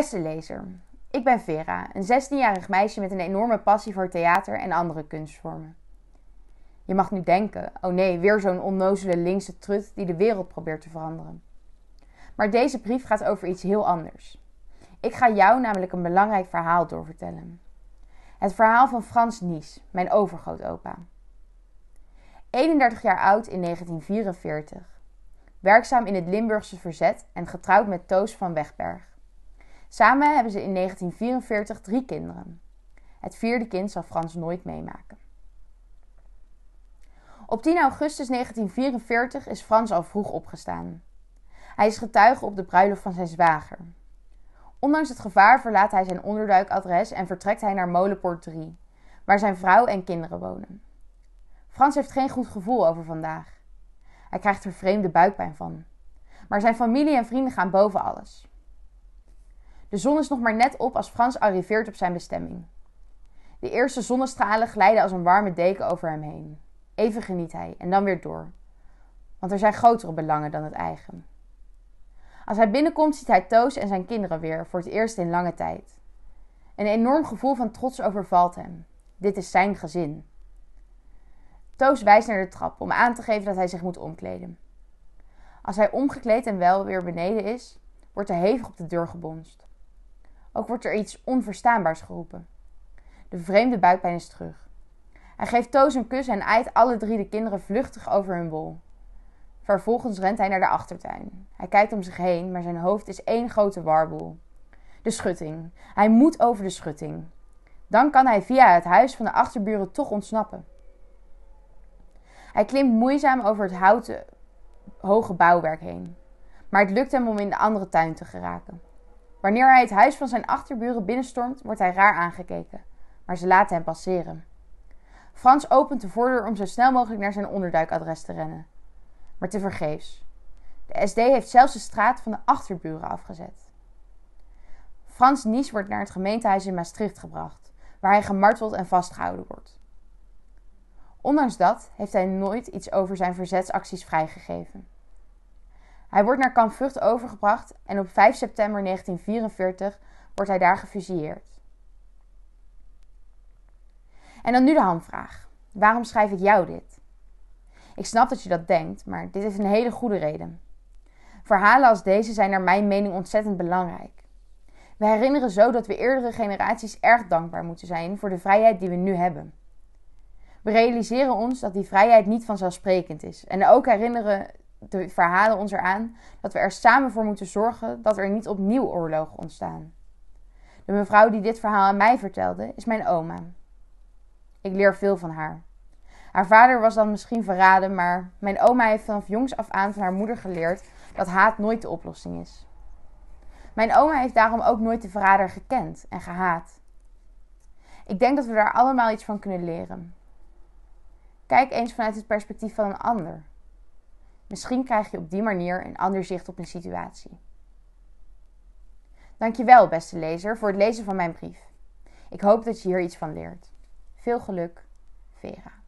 Beste lezer, ik ben Vera, een 16-jarig meisje met een enorme passie voor theater en andere kunstvormen. Je mag nu denken: oh nee, weer zo'n onnozele linkse trut die de wereld probeert te veranderen. Maar deze brief gaat over iets heel anders. Ik ga jou namelijk een belangrijk verhaal doorvertellen. Het verhaal van Frans Nies, mijn overgrootopa. 31 jaar oud in 1944. Werkzaam in het Limburgse verzet en getrouwd met Toos van Wegberg. Samen hebben ze in 1944 drie kinderen. Het vierde kind zal Frans nooit meemaken. Op 10 augustus 1944 is Frans al vroeg opgestaan. Hij is getuige op de bruiloft van zijn zwager. Ondanks het gevaar verlaat hij zijn onderduikadres en vertrekt hij naar Molenporterie, waar zijn vrouw en kinderen wonen. Frans heeft geen goed gevoel over vandaag. Hij krijgt er vreemde buikpijn van. Maar zijn familie en vrienden gaan boven alles. De zon is nog maar net op als Frans arriveert op zijn bestemming. De eerste zonnestralen glijden als een warme deken over hem heen. Even geniet hij en dan weer door. Want er zijn grotere belangen dan het eigen. Als hij binnenkomt ziet hij Toos en zijn kinderen weer voor het eerst in lange tijd. Een enorm gevoel van trots overvalt hem. Dit is zijn gezin. Toos wijst naar de trap om aan te geven dat hij zich moet omkleden. Als hij omgekleed en wel weer beneden is, wordt er hevig op de deur gebonst. Ook wordt er iets onverstaanbaars geroepen. De vreemde buikpijn is terug. Hij geeft Toos een kus en eit alle drie de kinderen vluchtig over hun bol. Vervolgens rent hij naar de achtertuin. Hij kijkt om zich heen, maar zijn hoofd is één grote warboel. De schutting. Hij moet over de schutting. Dan kan hij via het huis van de achterburen toch ontsnappen. Hij klimt moeizaam over het houten hoge bouwwerk heen. Maar het lukt hem om in de andere tuin te geraken. Wanneer hij het huis van zijn achterburen binnenstormt, wordt hij raar aangekeken. Maar ze laten hem passeren. Frans opent de voordeur om zo snel mogelijk naar zijn onderduikadres te rennen. Maar tevergeefs. De SD heeft zelfs de straat van de achterburen afgezet. Frans Nies wordt naar het gemeentehuis in Maastricht gebracht, waar hij gemarteld en vastgehouden wordt. Ondanks dat heeft hij nooit iets over zijn verzetsacties vrijgegeven. Hij wordt naar kamp Vught overgebracht en op 5 september 1944 wordt hij daar gefusilleerd. En dan nu de hamvraag. Waarom schrijf ik jou dit? Ik snap dat je dat denkt, maar dit is een hele goede reden. Verhalen als deze zijn naar mijn mening ontzettend belangrijk. We herinneren zo dat we eerdere generaties erg dankbaar moeten zijn voor de vrijheid die we nu hebben. We realiseren ons dat die vrijheid niet vanzelfsprekend is en ook herinneren de verhalen ons eraan dat we er samen voor moeten zorgen dat er niet opnieuw oorlogen ontstaan. De mevrouw die dit verhaal aan mij vertelde, is mijn oma. Ik leer veel van haar. Haar vader was dan misschien verraden, maar mijn oma heeft vanaf jongs af aan van haar moeder geleerd dat haat nooit de oplossing is. Mijn oma heeft daarom ook nooit de verrader gekend en gehaat. Ik denk dat we daar allemaal iets van kunnen leren. Kijk eens vanuit het perspectief van een ander. Misschien krijg je op die manier een ander zicht op een situatie. Dankjewel, beste lezer, voor het lezen van mijn brief. Ik hoop dat je hier iets van leert. Veel geluk, Vera.